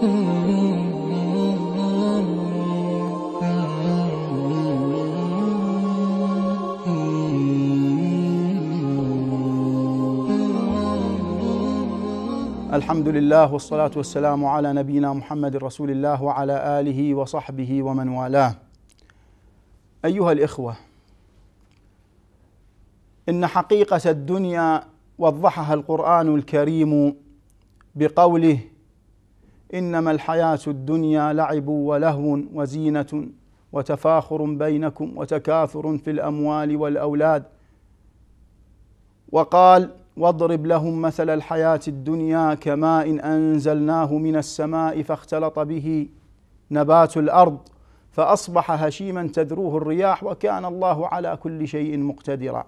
الحمد لله والصلاة والسلام على نبينا محمد رسول الله وعلى آله وصحبه ومن والاه. أيها الإخوة، إن حقيقة الدنيا وضحها القرآن الكريم بقوله انما الحياه الدنيا لعب ولهو وزينه وتفاخر بينكم وتكاثر في الاموال والاولاد وقال واضرب لهم مثل الحياه الدنيا كماء إن انزلناه من السماء فاختلط به نبات الارض فاصبح هشيما تذروه الرياح وكان الله على كل شيء مقتدرا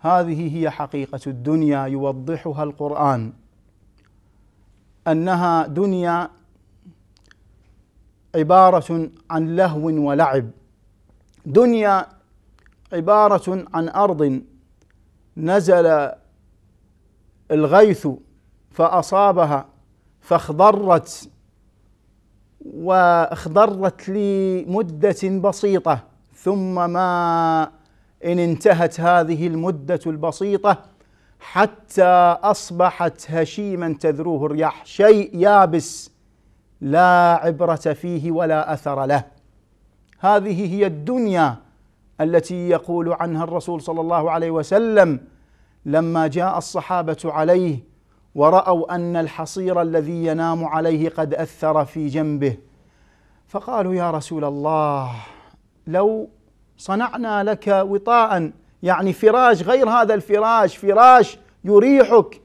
هذه هي حقيقه الدنيا يوضحها القران انها دنيا عباره عن لهو ولعب دنيا عباره عن ارض نزل الغيث فاصابها فاخضرت واخضرت لمده بسيطه ثم ما ان انتهت هذه المده البسيطه حتى اصبحت هشيما تذروه الرياح شيء يابس لا عبره فيه ولا اثر له هذه هي الدنيا التي يقول عنها الرسول صلى الله عليه وسلم لما جاء الصحابه عليه وراوا ان الحصير الذي ينام عليه قد اثر في جنبه فقالوا يا رسول الله لو صنعنا لك وطاء يعني فراش غير هذا الفراش فراش يريحك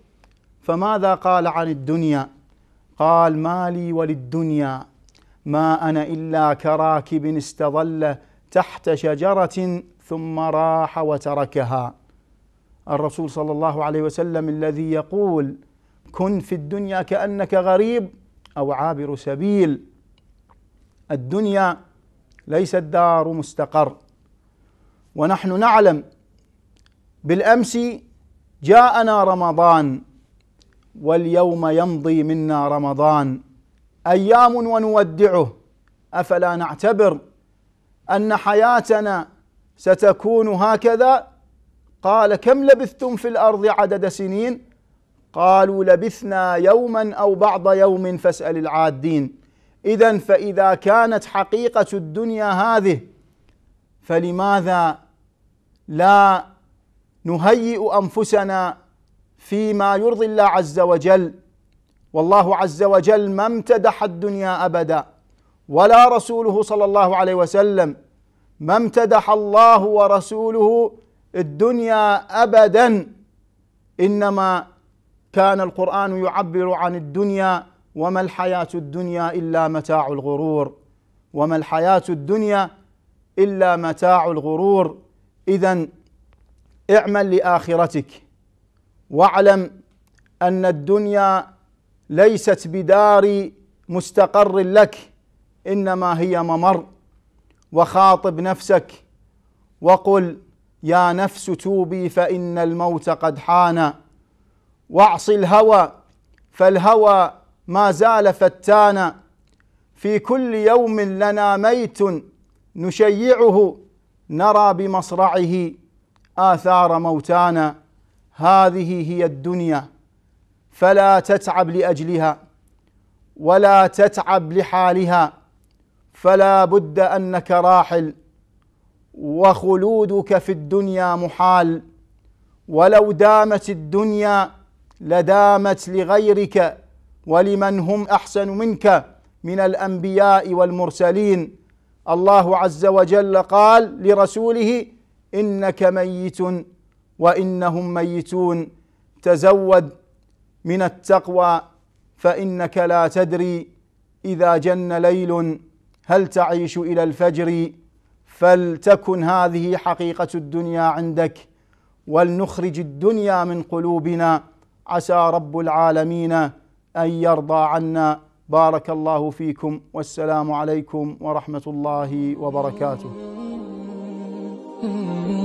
فماذا قال عن الدنيا قال ما لي وللدنيا ما انا الا كراكب استظل تحت شجره ثم راح وتركها الرسول صلى الله عليه وسلم الذي يقول كن في الدنيا كانك غريب او عابر سبيل الدنيا ليست دار مستقر ونحن نعلم بالامس جاءنا رمضان واليوم يمضي منا رمضان ايام ونودعه افلا نعتبر ان حياتنا ستكون هكذا قال كم لبثتم في الارض عدد سنين قالوا لبثنا يوما او بعض يوم فاسال العادين اذا فاذا كانت حقيقه الدنيا هذه فلماذا لا نهيئ انفسنا فيما يرضي الله عز وجل والله عز وجل ما امتدح الدنيا ابدا ولا رسوله صلى الله عليه وسلم ما امتدح الله ورسوله الدنيا ابدا انما كان القران يعبر عن الدنيا وما الحياه الدنيا الا متاع الغرور وما الحياه الدنيا الا متاع الغرور اذا اعمل لاخرتك واعلم ان الدنيا ليست بدار مستقر لك انما هي ممر وخاطب نفسك وقل يا نفس توبي فان الموت قد حان واعص الهوى فالهوى ما زال فتانا في كل يوم لنا ميت نشيعه نرى بمصرعه آثار موتانا هذه هي الدنيا فلا تتعب لأجلها ولا تتعب لحالها فلا بد أنك راحل وخلودك في الدنيا محال ولو دامت الدنيا لدامت لغيرك ولمن هم احسن منك من الانبياء والمرسلين الله عز وجل قال لرسوله انك ميت وانهم ميتون تزود من التقوى فانك لا تدري اذا جن ليل هل تعيش الى الفجر فلتكن هذه حقيقه الدنيا عندك ولنخرج الدنيا من قلوبنا عسى رب العالمين ان يرضى عنا بارك الله فيكم والسلام عليكم ورحمه الله وبركاته Mm-hmm.